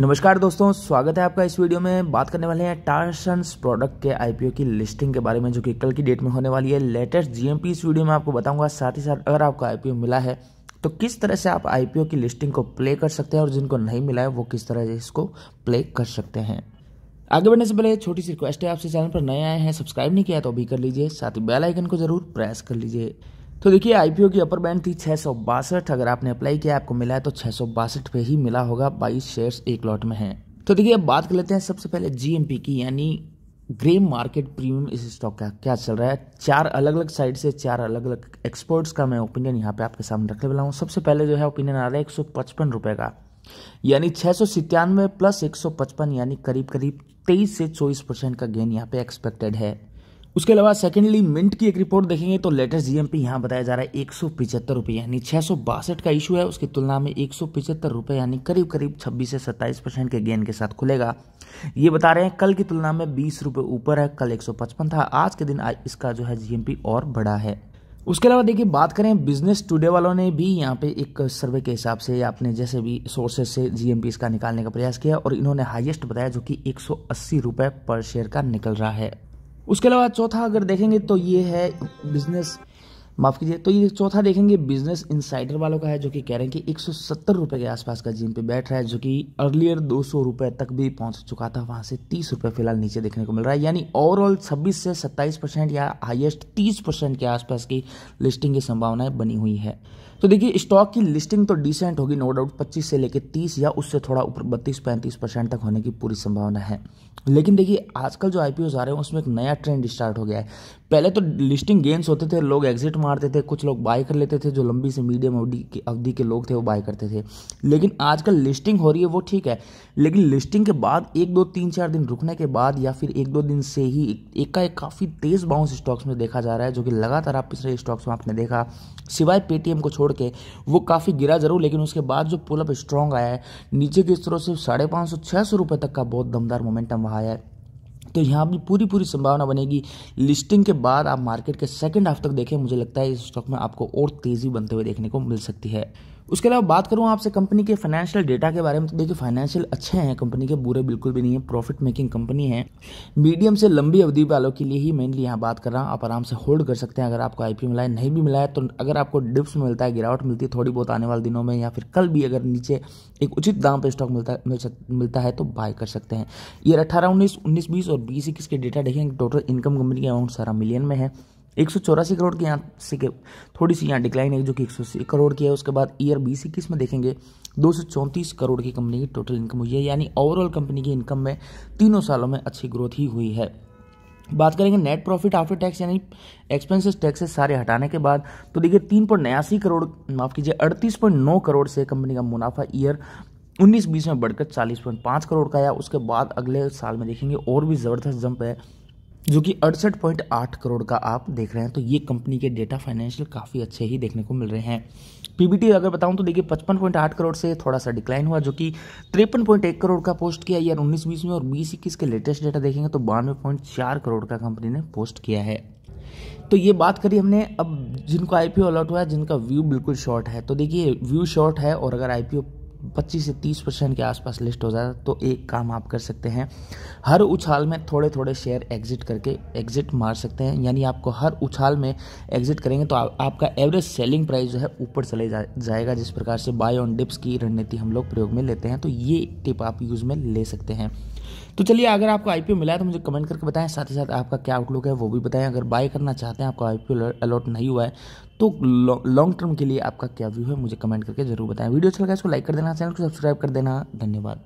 नमस्कार दोस्तों स्वागत है आपका इस वीडियो में बात करने वाले हैं टारसन्स प्रोडक्ट के आईपीओ की लिस्टिंग के बारे में जो कि कल की डेट में होने वाली है लेटेस्ट जीएमपी इस वीडियो में आपको बताऊंगा साथ ही साथ अगर आपको आईपीओ मिला है तो किस तरह से आप आईपीओ की लिस्टिंग को प्ले कर सकते हैं और जिनको नहीं मिला है वो किस तरह से इसको प्ले कर सकते हैं आगे बढ़ने से पहले छोटी सी रिक्वेस्ट है आपसे चैनल पर नए आए हैं सब्सक्राइब नहीं किया तो अभी कर लीजिए साथ ही बेलाइकन को जरूर प्रेस कर लीजिए तो देखिए आईपीओ की अपर बैंड थी छः सौ बासठ अगर आपने अप्लाई किया आपको मिला है तो छः सौ बासठ पे ही मिला होगा बाईस शेयर्स एक लॉट में है तो देखिए अब बात कर लेते हैं सबसे पहले जीएमपी की यानी ग्रे मार्केट प्रीमियम इस स्टॉक का क्या चल रहा है चार अलग अलग साइड से चार अलग अलग एक्सपर्ट्स का मैं ओपिनियन यहाँ पे आपके सामने रखने वाला हूँ सबसे पहले जो है ओपिनियन आ रहा है एक सौ पचपन रुपए का यानी छः सौ सितानवे प्लस एक सौ पचपन यानी करीब करीब तेईस से चौबीस परसेंट का गेन यहाँ पे एक्सपेक्टेड है उसके अलावा सेकेंडली मिंट की एक रिपोर्ट देखेंगे तो लेटेस्ट जीएमपी यहाँ बताया जा रहा है एक सौ पिछहत्तर रुपये यानी छः सौ बासठ का इशू है उसकी तुलना में एक सौ पिछहत्तर रुपये यानी करीब करीब छब्बीस से सत्ताईस परसेंट के गेन के साथ खुलेगा ये बता रहे हैं कल की तुलना में बीस रुपये ऊपर है कल एक सौ पचपन था आज के दिन इसका जो है जीएमपी और बढ़ा है उसके अलावा देखिए बात करें बिजनेस टुडे वालों ने भी यहाँ पे एक सर्वे के हिसाब से आपने जैसे भी सोर्सेज से जीएमपी इसका निकालने का प्रयास किया और इन्होंने हाईएस्ट बताया जो कि एक सौ अस्सी रुपये पर शेयर का निकल रहा है उसके अलावा चौथा अगर देखेंगे तो ये है बिजनेस माफ़ कीजिए तो ये चौथा देखेंगे बिजनेस इनसाइडर वालों का है जो कि कह रहे हैं कि एक सौ के आसपास का पे बैठ रहा है जो कि अर्लियर दो सौ तक भी पहुंच चुका था वहां से तीस रुपये फिलहाल नीचे देखने को मिल रहा है यानी ओवरऑल 26 से 27 परसेंट या हाईएस्ट 30 परसेंट के आसपास की लिस्टिंग की संभावनाएं बनी हुई है तो देखिए स्टॉक की लिस्टिंग तो डिसेंट होगी नो डाउट 25 से लेकर 30 या उससे थोड़ा ऊपर 32 35 परसेंट तक होने की पूरी संभावना है लेकिन देखिए आजकल जो आई आ रहे हैं उसमें एक नया ट्रेंड स्टार्ट हो गया है पहले तो लिस्टिंग गेंस होते थे लोग एग्जिट मारते थे कुछ लोग बाय कर लेते थे जो लंबी से मीडियम अवधि के लोग थे वो बाय करते थे लेकिन आजकल लिस्टिंग हो रही है वो ठीक है लेकिन लिस्टिंग के बाद एक दो तीन चार दिन रुकने के बाद या फिर एक दो दिन से ही एक का एक काफ़ी तेज़ बाउंस स्टॉक्स में देखा जा रहा है जो कि लगातार आप पिछले स्टॉक्स में आपने देखा सिवाय पेटीएम को छोड़ छोड़ के वो काफ़ी गिरा जरूर लेकिन उसके बाद जो पुलअप स्ट्रॉन्ग आया है नीचे की स्तरों से साढ़े पाँच सौ छः सौ रुपये तक का बहुत दमदार मोमेंटम वहाँ आया है तो यहाँ भी पूरी पूरी संभावना बनेगी लिस्टिंग के बाद आप मार्केट के सेकेंड हाफ तक देखें मुझे लगता है इस स्टॉक में आपको और तेज़ी बनते हुए देखने को मिल सकती है उसके अलावा बात करूँ आपसे कंपनी के फाइनेंशियल डेटा के बारे में तो देखिए फाइनेंशियल अच्छे हैं कंपनी के बुरे बिल्कुल भी नहीं है प्रॉफिट मेकिंग कंपनी है मीडियम से लंबी अवधि वालों के लिए ही मेनली यहाँ बात कर रहा हूँ आप आराम से होल्ड कर सकते हैं अगर आपको आई मिला है नहीं भी मिला है तो अगर आपको डिप्स मिलता है गिरावट मिलती है थोड़ी बहुत आने वाले दिनों में या फिर कल भी अगर नीचे एक उचित दाम पर स्टॉक मिलता मिलता है तो बाय कर सकते हैं ये अठारह उन्नीस उन्नीस बीस और बीस इक्कीस के डेटा देखेंगे टोटल इनकम कंपनी के अमाउंट सारा मिलियन में है एक सौ चौरासी करोड़ की यहाँ से के थोड़ी सी यहाँ डिक्लाइन है जो कि एक सौ करोड़ की है उसके बाद ईयर बीस इक्कीस में देखेंगे दो सौ चौंतीस करोड़ की कंपनी की टोटल इनकम हुई है यानी ओवरऑल कंपनी की इनकम में तीनों सालों में अच्छी ग्रोथ ही हुई है बात करेंगे नेट प्रॉफिट आफ्टर टैक्स यानी एक्सपेंसेस टैक्सेस सारे हटाने के बाद तो देखिए तीन पॉइंट नयासी करोड़ माफ़ कीजिए अड़तीस पॉइंट नौ करोड़ से कंपनी का मुनाफा ईयर उन्नीस बीस में बढ़कर चालीस पॉइंट पाँच करोड़ का आया उसके बाद अगले साल में देखेंगे और भी ज़बरदस्त जंप है जो कि अड़सठ पॉइंट आठ करोड़ का आप देख रहे हैं तो ये कंपनी के डेटा फाइनेंशियल काफ़ी अच्छे ही देखने को मिल रहे हैं पीबीटी अगर बताऊं तो देखिए पचपन पॉइंट आठ करोड़ से थोड़ा सा डिक्लाइन हुआ जो कि तिरपन पॉइंट एक करोड़ का पोस्ट किया यार उन्नीस बीस में और बीस इक्कीस के लेटेस्ट डेटा देखेंगे तो बानवे पॉइंट चार करोड़ का कंपनी ने पोस्ट किया है तो ये बात करी हमने अब जिनको आईपीओ अलॉट हुआ है जिनका व्यू बिल्कुल शॉर्ट है तो देखिए व्यू शॉर्ट है और अगर आईपीओ 25 से 30 परसेंट के आसपास लिस्ट हो जाए तो एक काम आप कर सकते हैं हर उछाल में थोड़े थोड़े शेयर एग्जिट करके एग्जिट मार सकते हैं यानी आपको हर उछाल में एग्जिट करेंगे तो आ, आपका एवरेज सेलिंग प्राइस जो है ऊपर चले जा, जाएगा जिस प्रकार से बाय ऑन डिप्स की रणनीति हम लोग प्रयोग में लेते हैं तो ये टिप आप यूज़ में ले सकते हैं तो चलिए अगर आपको आईपीओ मिला है तो मुझे कमेंट करके बताएं साथ ही साथ आपका क्या आउटलुक है वो भी बताएं अगर बाय करना चाहते हैं आपको आईपीओ अलॉट नहीं हुआ है तो लॉन्ग टर्म के लिए आपका क्या व्यू है मुझे कमेंट करके जरूर बताएं वीडियो अच्छा लगा इसको लाइक कर देना चैनल को सब्सक्राइब कर देना धन्यवाद